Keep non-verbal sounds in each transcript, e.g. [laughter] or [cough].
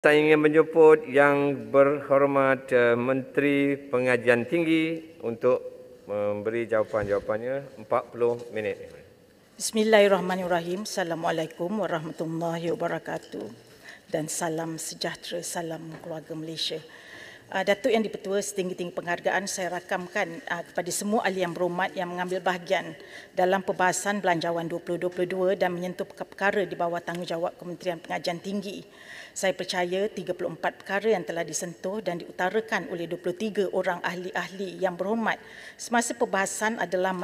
Saya ingin menyebut yang berhormat eh, Menteri Pengajian Tinggi untuk memberi jawapan-jawapannya 40 minit. Bismillahirrahmanirrahim. Assalamualaikum warahmatullahi wabarakatuh. Dan salam sejahtera, salam keluarga Malaysia. Ah, Datuk yang dipertua setinggi-tinggi penghargaan saya rakamkan ah, kepada semua ahli yang berhormat yang mengambil bahagian dalam pembahasan Belanjawan 2022 dan menyentuh perkara di bawah tanggungjawab Kementerian Pengajian Tinggi. Saya percaya 34 perkara yang telah disentuh dan diutarakan oleh 23 orang ahli-ahli yang berhormat semasa perbahasan adalah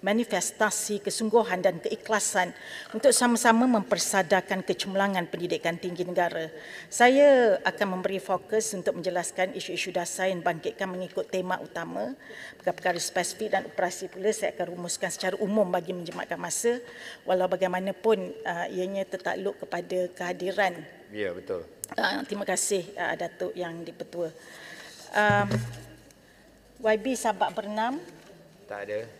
manifestasi kesungguhan dan keikhlasan untuk sama-sama mempersadarkan kecemerlangan pendidikan tinggi negara. Saya akan memberi fokus untuk menjelaskan isu-isu dasar yang bangkitkan mengikut tema utama. Perkara-perkara spesifik dan operasi pula saya akan rumuskan secara umum bagi menjemakkan masa walau bagaimanapun uh, ianya tertakluk kepada kehadiran Ya, betul. Uh, terima kasih uh, Datuk yang dipetua. Uh, um, YB Sabak Bernam? Tak ada.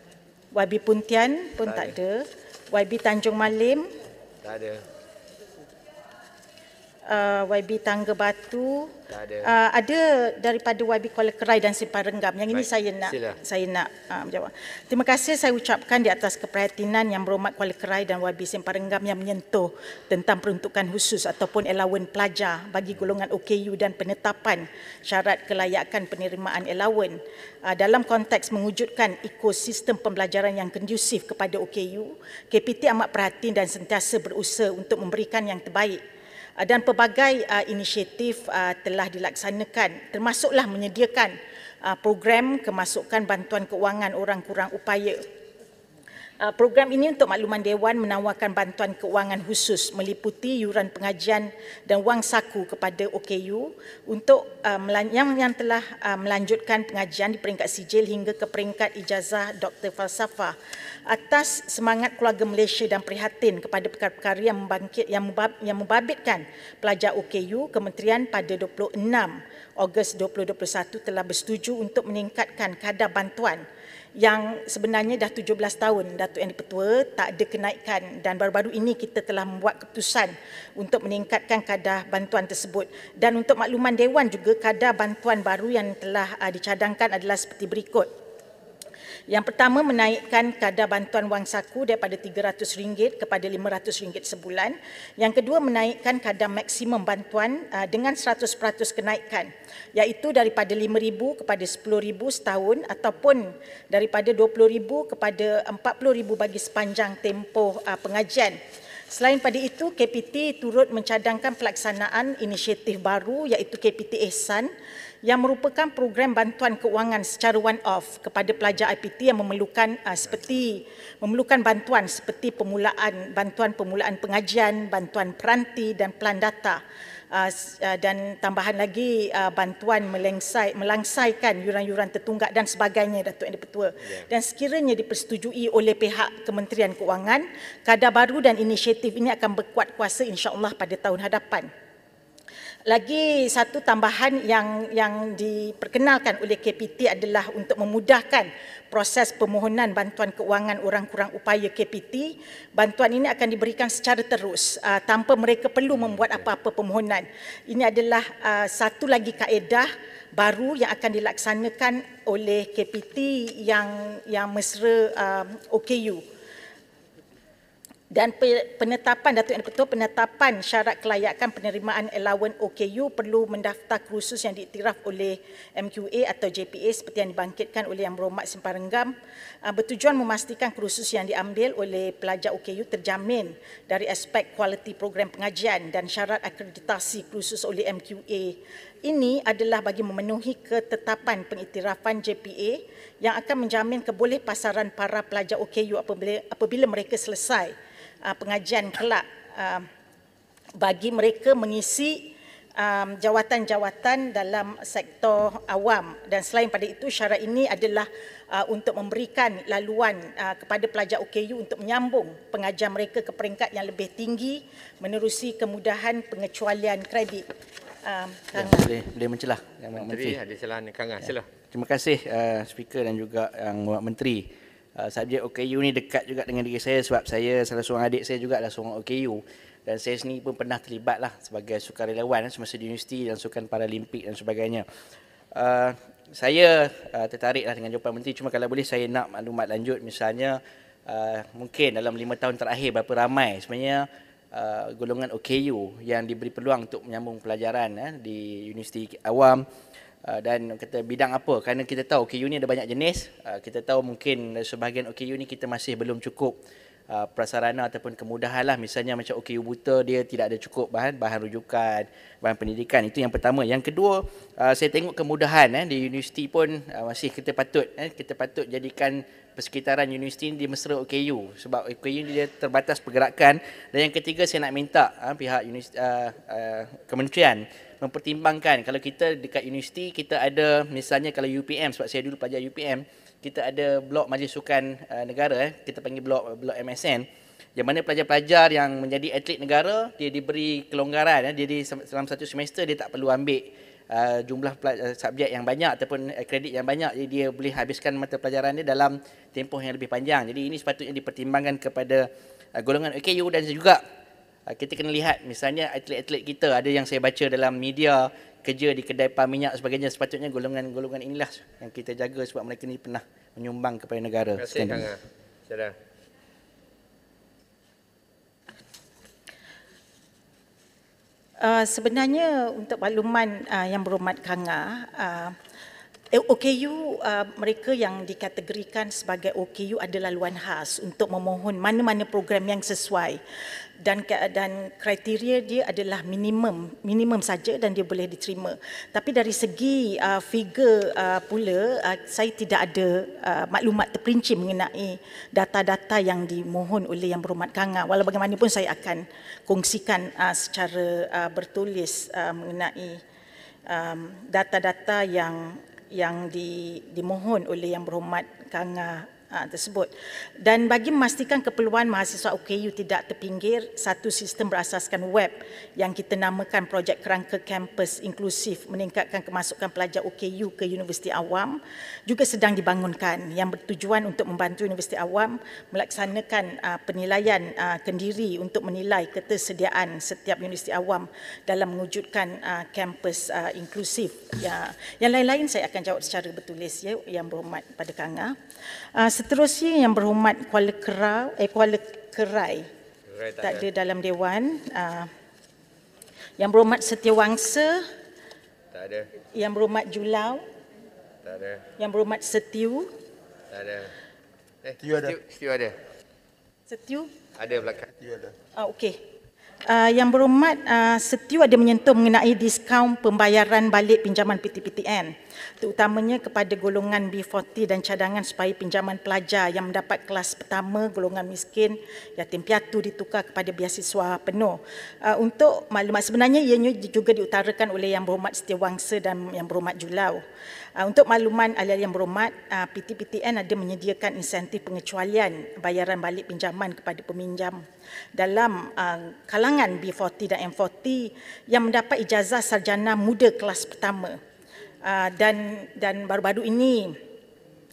YB Puntian pun tak, tak ada. ada. YB Tanjung Malim? Tak ada uh, YB Tangga Batu ada. Uh, ada daripada YB Kuala Kerai dan Simpan Renggam. Yang Baik. ini saya nak Sila. saya nak uh, menjawab. Terima kasih saya ucapkan di atas keprihatinan yang berhormat Kuala Kerai dan YB Simpan Renggam yang menyentuh tentang peruntukan khusus ataupun allowance pelajar bagi golongan OKU dan penetapan syarat kelayakan penerimaan allowance. Uh, dalam konteks mewujudkan ekosistem pembelajaran yang kondusif kepada OKU, KPT amat perhatian dan sentiasa berusaha untuk memberikan yang terbaik Ah, dan pelbagai uh, inisiatif uh, telah dilaksanakan termasuklah menyediakan uh, program kemasukan bantuan keuangan orang kurang upaya. Uh, program ini untuk makluman Dewan menawarkan bantuan keuangan khusus meliputi yuran pengajian dan wang saku kepada OKU untuk uh, yang, yang telah uh, melanjutkan pengajian di peringkat sijil hingga ke peringkat ijazah Doktor Falsafah atas semangat keluarga Malaysia dan prihatin kepada perkara-perkara yang, membangkit, yang, membab, yang membabitkan pelajar OKU, Kementerian pada 26 Ogos 2021 telah bersetuju untuk meningkatkan kadar bantuan yang sebenarnya dah 17 tahun Datuk Yang Dipertua tak ada kenaikan dan baru-baru ini kita telah membuat keputusan untuk meningkatkan kadar bantuan tersebut dan untuk makluman Dewan juga kadar bantuan baru yang telah ah, dicadangkan adalah seperti berikut yang pertama menaikkan kadar bantuan wang saku daripada RM300 kepada RM500 sebulan. Yang kedua menaikkan kadar maksimum bantuan ah, dengan 100% kenaikan iaitu daripada RM5,000 kepada RM10,000 setahun ataupun daripada RM20,000 kepada RM40,000 bagi sepanjang tempoh ah, pengajian. Selain pada itu, KPT turut mencadangkan pelaksanaan inisiatif baru iaitu KPT Ehsan yang merupakan program bantuan keuangan secara one-off kepada pelajar IPT yang memerlukan uh, seperti memerlukan bantuan seperti pemulaan bantuan pemulaan pengajian, bantuan peranti dan pelan data uh, uh, dan tambahan lagi uh, bantuan melengsai, melangsaikan yuran-yuran tertunggak dan sebagainya Datuk Yang Dipertua. Ya. Dan sekiranya dipersetujui oleh pihak Kementerian Keuangan, kadar baru dan inisiatif ini akan berkuat kuasa insya-Allah pada tahun hadapan. Lagi satu tambahan yang yang diperkenalkan oleh KPT adalah untuk memudahkan proses permohonan bantuan keuangan orang kurang upaya KPT. Bantuan ini akan diberikan secara terus uh, tanpa mereka perlu membuat apa-apa permohonan. Ini adalah uh, satu lagi kaedah baru yang akan dilaksanakan oleh KPT yang yang mesra uh, ah, OKU dan penetapan Datuk Yang Ketua penetapan syarat kelayakan penerimaan allowance OKU perlu mendaftar kursus yang diiktiraf oleh MQA atau JPA seperti yang dibangkitkan oleh Yang Berhormat Semparenggam ah, bertujuan memastikan kursus yang diambil oleh pelajar OKU terjamin dari aspek kualiti program pengajian dan syarat akreditasi kursus oleh MQA ini adalah bagi memenuhi ketetapan pengiktirafan JPA yang akan menjamin kebolehpasaran para pelajar OKU apabila, apabila mereka selesai uh, pengajian kelak uh, bagi mereka mengisi um, jawatan-jawatan dalam sektor awam dan selain pada itu syarat ini adalah uh, untuk memberikan laluan uh, kepada pelajar OKU untuk menyambung pengajian mereka ke peringkat yang lebih tinggi menerusi kemudahan pengecualian kredit um, ya, boleh, boleh mencelah Menteri, Menteri. ada Ya. Lah. Terima kasih uh, speaker dan juga Yang uh, Menteri. Ah, subjek OKU ni dekat juga dengan diri saya sebab saya salah seorang adik saya juga adalah seorang OKU dan saya sendiri pun pernah terlibat lah sebagai sukarelawan eh, semasa di universiti dan sukan paralimpik dan sebagainya. Uh, saya uh, lah dengan jawapan menteri cuma kalau boleh saya nak maklumat lanjut misalnya uh, mungkin dalam lima tahun terakhir berapa ramai sebenarnya uh, golongan OKU yang diberi peluang untuk menyambung pelajaran eh, di universiti awam Uh, dan kata bidang apa kerana kita tahu OKU ni ada banyak jenis uh, kita tahu mungkin sebahagian OKU ni kita masih belum cukup uh, prasarana ataupun kemudahan lah misalnya macam OKU buta dia tidak ada cukup bahan bahan rujukan bahan pendidikan itu yang pertama yang kedua saya tengok kemudahan eh, di universiti pun masih kita patut eh. kita patut jadikan persekitaran universiti di mesra OKU sebab OKU ni dia terbatas pergerakan dan yang ketiga saya nak minta pihak kementerian mempertimbangkan kalau kita dekat universiti kita ada misalnya kalau UPM sebab saya dulu pelajar UPM kita ada blok majlis sukan uh, negara eh kita panggil blok blok MSN yang mana pelajar-pelajar yang menjadi atlet negara dia diberi kelonggaran eh jadi dalam satu semester dia tak perlu ambil uh, jumlah pelaj- eh, subjek yang banyak ataupun uh, kredit yang banyak jadi dia boleh habiskan mata pelajaran dia dalam tempoh yang lebih panjang jadi ini sepatutnya dipertimbangkan kepada uh, golongan AKU dan juga Ah, kita kena lihat misalnya atlet-atlet kita ada yang saya baca dalam media kerja di kedai pam minyak sebagainya sepatutnya golongan-golongan inilah yang kita jaga sebab mereka ni pernah menyumbang kepada negara. Terima kasih Kang. Sedang. Ah. Uh, ah, sebenarnya untuk makluman uh, yang berhormat Kanga, uh, eh, OKU uh, mereka yang dikategorikan sebagai OKU adalah laluan khas untuk memohon mana-mana program yang sesuai dan dan kriteria dia adalah minimum minimum saja dan dia boleh diterima. Tapi dari segi uh, figure uh, pula uh, saya tidak ada uh, maklumat terperinci mengenai data-data yang dimohon oleh yang berumat Kanga. Walau bagaimanapun saya akan kongsikan uh, secara uh, bertulis uh, mengenai um, data-data yang yang di, dimohon oleh yang berumat Kanga uh, tersebut. Dan bagi memastikan keperluan mahasiswa UKU tidak terpinggir, satu sistem berasaskan web yang kita namakan projek kerangka kampus inklusif meningkatkan kemasukan pelajar UKU ke universiti awam juga sedang dibangunkan yang bertujuan untuk membantu universiti awam melaksanakan uh, penilaian uh, kendiri untuk menilai ketersediaan setiap universiti awam dalam mewujudkan uh, kampus uh, inklusif. Ya. Yang lain-lain saya akan jawab secara bertulis ya yang berhormat pada Kanga. Uh, seterusnya yang berhormat Kuala Kerai eh Kuala Kerai. Kerai tak, tak ada dalam dewan. Uh, yang berhormat Setiawangsa. Tak ada. Yang berhormat Julau. Tak ada. Yang berhormat Setiu. Tak ada. Eh, Setiu ada. Setiu ada. Setiu? Ada belakang. Setiu ada. Uh, okey. Uh, yang berhormat uh, Setiu ada menyentuh mengenai diskaun pembayaran balik pinjaman PTPTN terutamanya kepada golongan B40 dan cadangan supaya pinjaman pelajar yang mendapat kelas pertama golongan miskin yatim piatu ditukar kepada biasiswa penuh. Ah, untuk maklumat sebenarnya ianya juga diutarakan oleh Yang Berhormat Setiawangsa dan Yang Berhormat Julau. Ah, untuk makluman alih-alih yang berhormat, ah, PTPTN ada menyediakan insentif pengecualian bayaran balik pinjaman kepada peminjam dalam kalangan B40 dan M40 yang mendapat ijazah sarjana muda kelas pertama. Ah, dan dan baru-baru ini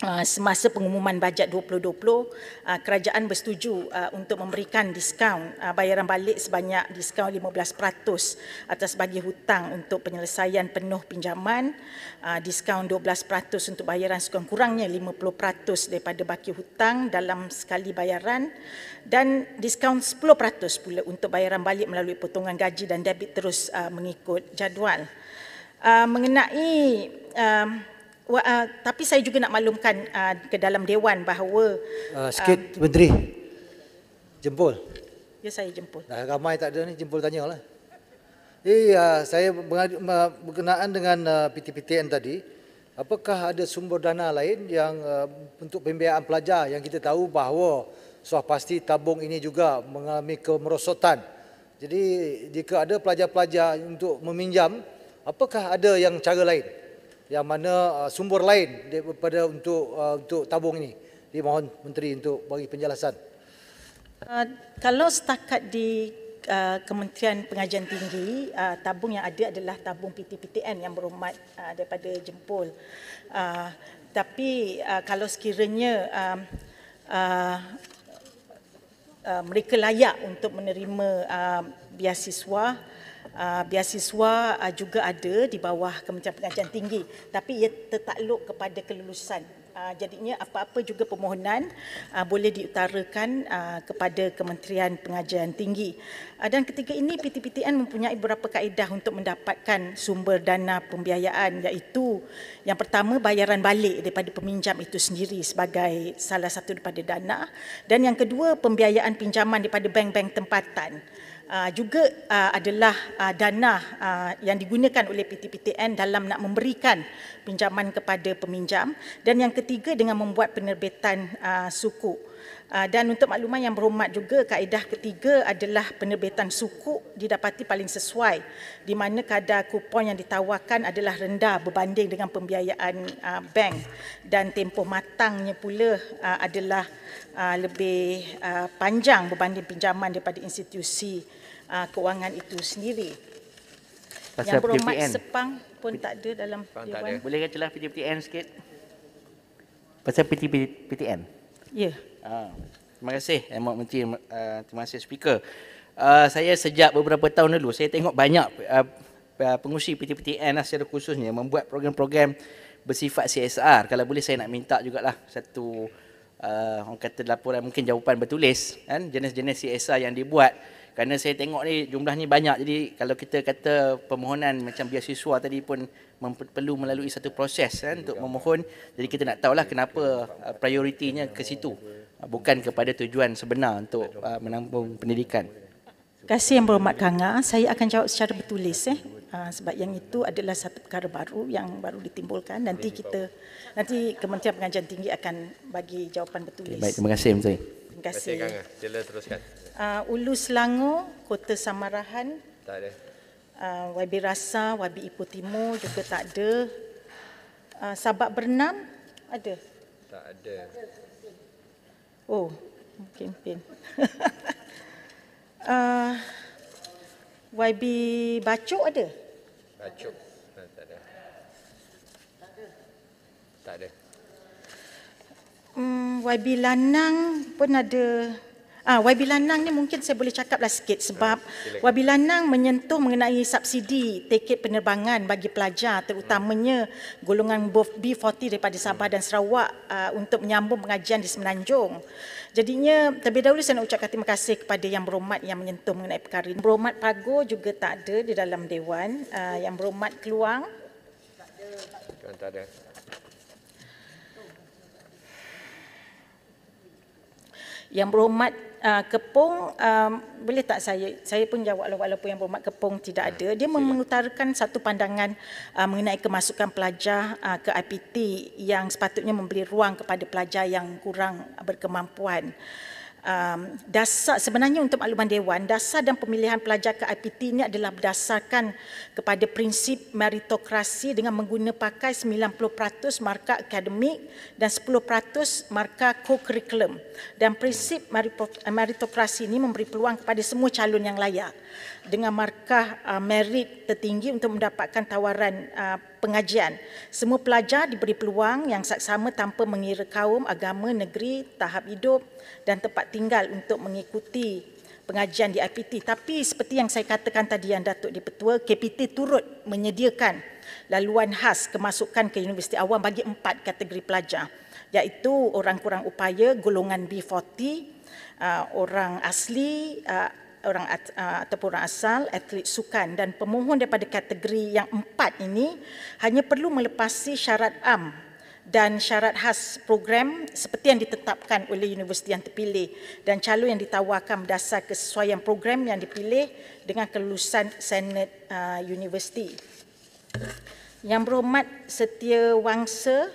ah, semasa pengumuman bajet 2020 ah, kerajaan bersetuju untuk memberikan diskaun bayaran balik sebanyak diskaun 15% atas bagi hutang untuk penyelesaian penuh pinjaman diskaun 12% untuk bayaran sekurang-kurangnya 50% daripada baki hutang dalam sekali bayaran dan diskaun 10% pula untuk bayaran balik melalui potongan gaji dan debit terus mengikut jadual Ah, mengenai uh, wa, uh, tapi saya juga nak maklumkan uh, ke dalam dewan bahawa uh, sikit uh, menteri jempol. Ya saya jempol. Dah ramai tak ada ni jempol tanyalah. Iya, uh, eh, saya berkenaan dengan uh, PTPTN tadi, apakah ada sumber dana lain yang uh, untuk pembiayaan pelajar yang kita tahu bahawa suah pasti tabung ini juga mengalami kemerosotan. Jadi jika ada pelajar-pelajar untuk meminjam apakah ada yang cara lain yang mana uh, sumber lain daripada untuk uh, untuk tabung ini dimohon menteri untuk bagi penjelasan uh, kalau setakat di uh, Kementerian Pengajian Tinggi uh, tabung yang ada adalah tabung PTPTN yang berhormat uh, daripada jempol uh, tapi uh, kalau sekiranya um, uh, Uh, mereka layak untuk menerima uh, biasiswa Ah, biasiswa uh, ah, juga ada di bawah Kementerian Pengajian Tinggi tapi ia tertakluk kepada kelulusan uh, jadinya apa-apa juga permohonan uh, boleh diutarakan uh, kepada Kementerian Pengajian Tinggi uh, dan ketika ini PTPTN mempunyai beberapa kaedah untuk mendapatkan sumber dana pembiayaan iaitu yang pertama bayaran balik daripada peminjam itu sendiri sebagai salah satu daripada dana dan yang kedua pembiayaan pinjaman daripada bank-bank tempatan Ah, juga ah, adalah ah, dana yang digunakan oleh PTPTN dalam nak memberikan pinjaman kepada peminjam dan yang ketiga dengan membuat penerbitan suku. Ah, dan untuk makluman yang berhormat juga kaedah ketiga adalah penerbitan suku didapati paling sesuai di mana kadar kupon yang ditawarkan adalah rendah berbanding dengan pembiayaan ah, bank dan tempoh matangnya pula ah, adalah lebih panjang berbanding pinjaman daripada institusi kewangan itu sendiri Pasal yang berhormat PPN. Sepang pun tak ada dalam Dewan. Bolehkah celah PTPTN sikit? Pasal PT, PTN? Ya. Yeah. terima kasih Emak eh, Menteri, eh, terima kasih speaker. Uh, saya sejak beberapa tahun dulu saya tengok banyak uh, ah, ah, pengusi PTPTN lah secara khususnya membuat program-program bersifat CSR. Kalau boleh saya nak minta lah satu uh, orang kata laporan mungkin jawapan bertulis kan jenis-jenis CSR yang dibuat kerana saya tengok ni jumlah ni banyak jadi kalau kita kata permohonan macam biasiswa tadi pun mem- perlu melalui satu proses kan untuk ya. memohon jadi kita nak tahulah kenapa uh, prioritinya ke situ uh, bukan kepada tujuan sebenar untuk uh, menampung pendidikan Terima kasih yang berhormat Kanga saya akan jawab secara bertulis eh uh, sebab yang itu adalah satu perkara baru yang baru ditimbulkan nanti kita nanti Kementerian Pengajian Tinggi akan bagi jawapan bertulis okay, baik terima kasih menteri terima kasih, terima kasih Kanga sila teruskan Uh, Ulu Selangor, Kota Samarahan. Tak ada. Uh, ah, YB Rasa, YB Ipoh Timur juga tak ada. Uh, Sabak Bernam, ada? Tak ada. Oh, kempen. uh, [laughs] YB Bacok ada? Bacok. Tak ada. Tak ada. Um, hmm, YB Lanang pun ada Ah, YB Lanang ni mungkin saya boleh cakaplah sikit sebab YB ah, Lanang menyentuh mengenai subsidi tiket penerbangan bagi pelajar terutamanya golongan B40 daripada Sabah dan Sarawak uh, untuk menyambung pengajian di Semenanjung. Jadinya terlebih dahulu saya nak ucapkan terima kasih kepada Yang Berhormat yang menyentuh mengenai perkara ini. Berhormat Pago juga tak ada di dalam Dewan. Uh, yang Berhormat Keluang. Tak ada. Tak ada. Yang berhormat uh, Kepung uh, boleh tak saya saya pun jawab lah walaupun yang berhormat Kepung tidak ya, ada. Dia Sila. mengutarakan satu pandangan uh, mengenai kemasukan pelajar uh, ke IPT yang sepatutnya memberi ruang kepada pelajar yang kurang berkemampuan um, dasar sebenarnya untuk makluman dewan dasar dan pemilihan pelajar ke IPT ini adalah berdasarkan kepada prinsip meritokrasi dengan menggunakan pakai 90% markah akademik dan 10% markah co-curriculum dan prinsip eh, meritokrasi ini memberi peluang kepada semua calon yang layak dengan markah uh, merit tertinggi untuk mendapatkan tawaran uh, pengajian. Semua pelajar diberi peluang yang sama tanpa mengira kaum, agama, negeri, tahap hidup dan tempat tinggal untuk mengikuti pengajian di IPT. Tapi seperti yang saya katakan tadi yang Datuk Petua KPT turut menyediakan laluan khas kemasukan ke universiti awam bagi empat kategori pelajar iaitu orang kurang upaya golongan B40, uh, orang asli, uh, orang at, uh, ataupun orang asal, atlet sukan dan pemohon daripada kategori yang empat ini hanya perlu melepasi syarat am dan syarat khas program seperti yang ditetapkan oleh universiti yang terpilih dan calon yang ditawarkan berdasar kesesuaian program yang dipilih dengan kelulusan Senat uh, Universiti. Yang berhormat Setia Wangsa.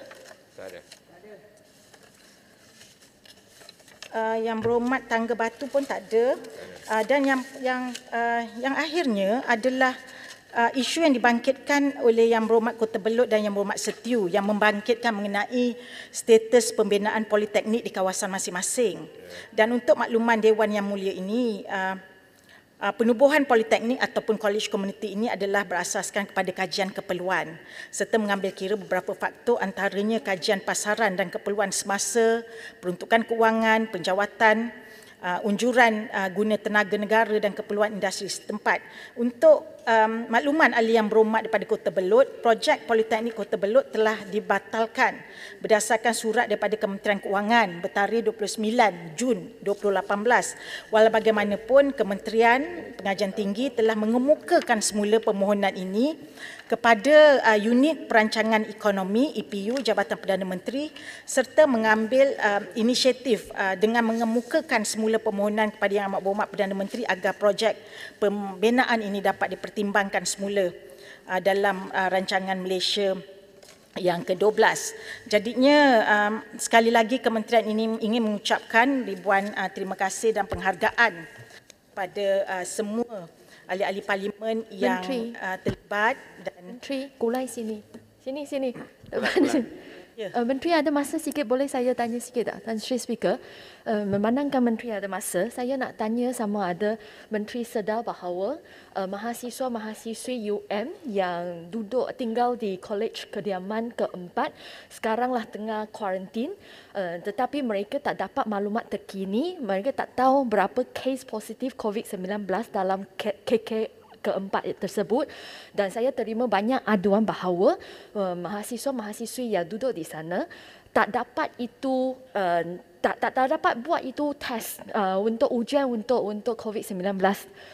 Uh, yang berhormat Tangga Batu pun tak ada. Tak ada uh, dan yang yang uh, yang akhirnya adalah uh, isu yang dibangkitkan oleh yang berhormat Kota Belud dan yang berhormat Setiu yang membangkitkan mengenai status pembinaan politeknik di kawasan masing-masing. Dan untuk makluman dewan yang mulia ini uh, Penubuhan politeknik ataupun college community ini adalah berasaskan kepada kajian keperluan serta mengambil kira beberapa faktor antaranya kajian pasaran dan keperluan semasa, peruntukan kewangan, penjawatan uh, unjuran uh, guna tenaga negara dan keperluan industri setempat untuk um, makluman ahli yang berumat daripada Kota Belud, projek Politeknik Kota Belud telah dibatalkan berdasarkan surat daripada Kementerian Keuangan bertarikh 29 Jun 2018. Walau bagaimanapun, Kementerian Pengajian Tinggi telah mengemukakan semula permohonan ini kepada uh, unit perancangan ekonomi EPU Jabatan Perdana Menteri serta mengambil uh, inisiatif uh, dengan mengemukakan semula permohonan kepada Yang Amat Berhormat Perdana Menteri agar projek pembinaan ini dapat dipertahankan dipertimbangkan semula uh, dalam uh, rancangan Malaysia yang ke-12. Jadinya um, sekali lagi kementerian ini ingin mengucapkan ribuan uh, terima kasih dan penghargaan pada semua ahli-ahli parlimen yang terlibat dan Menteri, kulai sini. Sini sini. Tuan -tuan. Yeah. Ya. Uh, Menteri ada masa sikit boleh saya tanya sikit tak Tuan Sri Speaker? Uh, memandangkan Menteri ada masa, saya nak tanya sama ada Menteri sedar bahawa uh, eh, mahasiswa-mahasiswi UM yang duduk tinggal di college kediaman keempat sekaranglah tengah kuarantin uh, tetapi mereka tak dapat maklumat terkini, mereka tak tahu berapa kes positif COVID-19 dalam KKU keempat tersebut dan saya terima banyak aduan bahawa eh, mahasiswa-mahasiswi yang duduk di sana tak dapat itu uh, tak tak tak dapat buat itu test uh, untuk ujian untuk untuk COVID-19.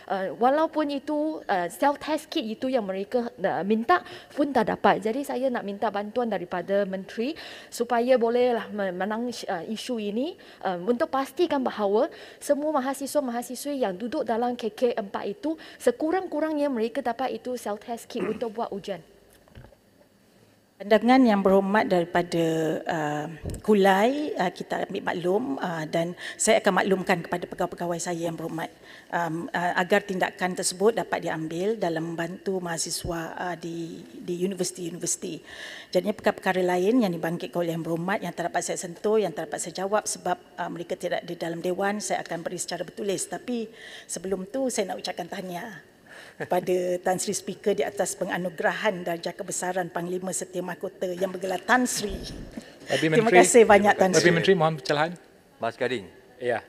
Uh, walaupun itu uh, self test kit itu yang mereka uh, minta pun tak dapat. Jadi saya nak minta bantuan daripada menteri supaya bolehlah menang uh, isu ini uh, untuk pastikan bahawa semua mahasiswa mahasiswa yang duduk dalam KK4 itu sekurang-kurangnya mereka dapat itu self test kit untuk buat ujian. Pendengar yang berhormat daripada uh, Kulai, uh, kita ambil maklum uh, dan saya akan maklumkan kepada pegawai-pegawai saya yang berhormat um, uh, agar tindakan tersebut dapat diambil dalam membantu mahasiswa uh, di di universiti-universiti. Jadi, perkara-perkara lain yang dibangkitkan oleh yang berhormat yang tak dapat saya sentuh, yang tak dapat saya jawab sebab uh, mereka tidak di dalam Dewan, saya akan beri secara bertulis. Tapi sebelum tu saya nak ucapkan tahniah pada Tan Sri Speaker di atas penganugerahan darjah kebesaran Panglima Setia Mahkota yang bergelar Tan Sri. Terima kasih banyak Tan Sri. Babi Menteri mohon pencelahan. Mas Gading. Ya.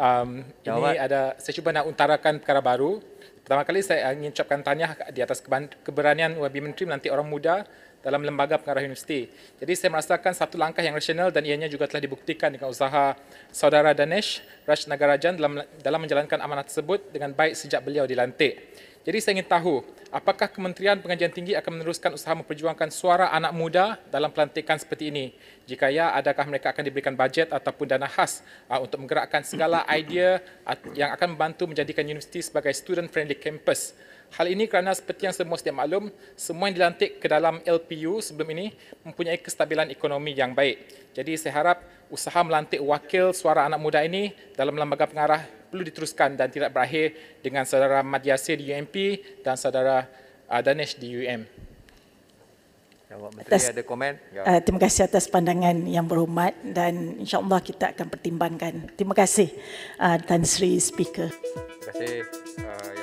Um, ini ada saya cuba nak utarakan perkara baru. Pertama kali saya uh, ingin ucapkan tanya di atas keberanian Wabi Menteri nanti orang muda dalam lembaga pengarah universiti. Jadi saya merasakan satu langkah yang rasional dan ianya juga telah dibuktikan dengan usaha saudara Danesh Raj Nagarajan dalam, dalam menjalankan amanat tersebut dengan baik sejak beliau dilantik. Jadi saya ingin tahu, apakah Kementerian Pengajian Tinggi akan meneruskan usaha memperjuangkan suara anak muda dalam pelantikan seperti ini? Jika ya, adakah mereka akan diberikan bajet ataupun dana khas uh, untuk menggerakkan segala idea yang akan membantu menjadikan universiti sebagai student-friendly campus? Hal ini kerana seperti yang semua sedia maklum, semua yang dilantik ke dalam LPU sebelum ini mempunyai kestabilan ekonomi yang baik. Jadi saya harap usaha melantik wakil suara anak muda ini dalam lembaga pengarah perlu diteruskan dan tidak berakhir dengan saudara Mat Yassir di UMP dan saudara uh, Danish di UM. atas, ada komen? Uh, terima kasih atas pandangan yang berhormat dan insyaAllah kita akan pertimbangkan. Terima kasih uh, Tan Sri Speaker. Terima kasih. Uh,